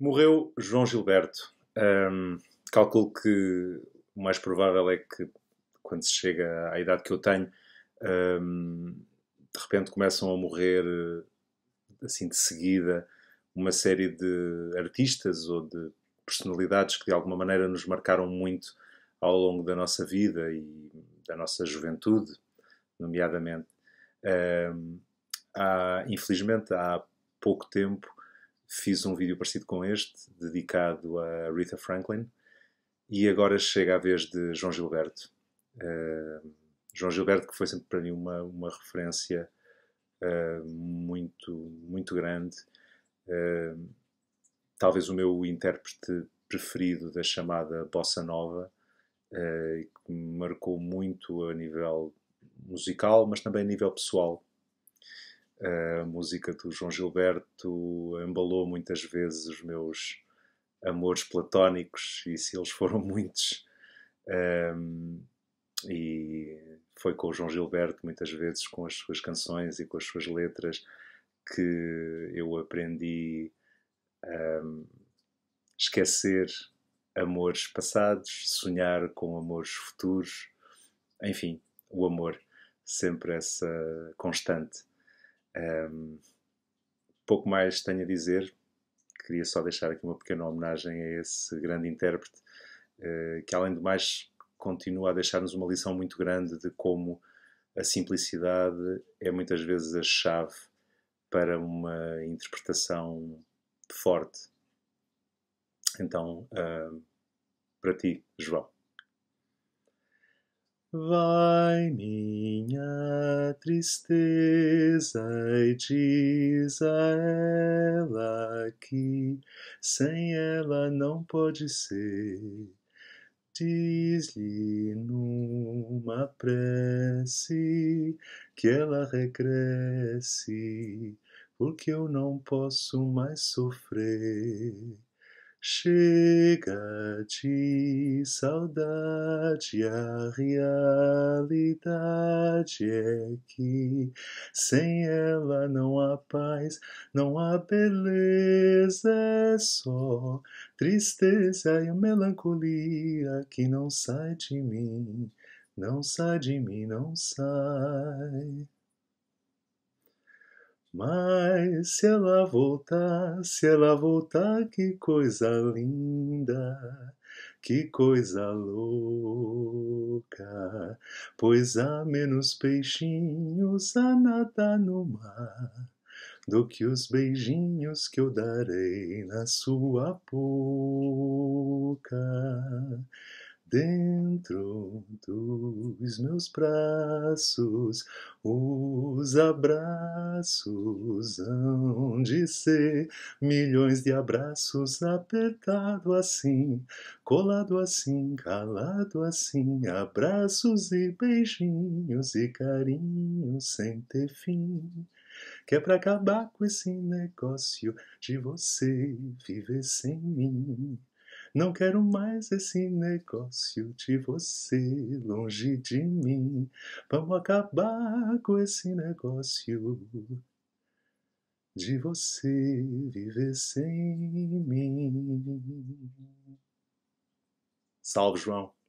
Morreu João Gilberto. Um, calculo que o mais provável é que quando se chega à idade que eu tenho, um, de repente começam a morrer assim de seguida uma série de artistas ou de personalidades que de alguma maneira nos marcaram muito ao longo da nossa vida e da nossa juventude, nomeadamente. Um, há, infelizmente, há pouco tempo fiz um vídeo parecido com este, dedicado a Rita Franklin, e agora chega a vez de João Gilberto. Uh, João Gilberto, que foi sempre para mim uma, uma referência uh, muito, muito grande, uh, talvez o meu intérprete preferido da chamada bossa nova, eh, que me marcou muito a nível musical, mas também a nível pessoal, a música do João Gilberto embalou muitas vezes os meus amores platónicos e se eles foram muitos. Um, ehm, e foi com o João Gilberto, muitas vezes, com as suas canções e com as suas letras, que eu aprendi a um, ehm, esquecer amores passados, sonhar com amores futuros, enfim, o amor, sempre essa constante. Um, pouco mais tenho a dizer. Queria só deixar aqui uma pequena homenagem a esse grande intérprete, eh, que além do mais continua a deixar-nos uma lição muito grande de como a simplicidade é muitas vezes a chave para uma interpretação forte. Então, para ti, João. Vai minha tristeza e diz a ela que sem ela não pode ser. Diz-lhe numa prece que ela regresse, porque eu não posso mais sofrer. Chega de saudade, a realidade é que sem ela não há paz, não há beleza, é só tristeza e melancolia que não sai de mim, não sai de mim, não sai. Mas se ela voltar, se ela voltar, que coisa linda, que coisa louca. Pois há menos peixinhos a nadar no mar do que os beijinhos que eu darei na sua boca dentro dos meus braços, os abraços hão de ser milhões de abraços apertado assim, colado assim, calado assim, abraços e beijinhos e carinhos sem ter fim. Que é pra acabar com esse negócio de você viver sem mim. Não quero mais esse negócio de você longe de mim. Vamos acabar com esse negócio de você viver sem mim. Salve, João!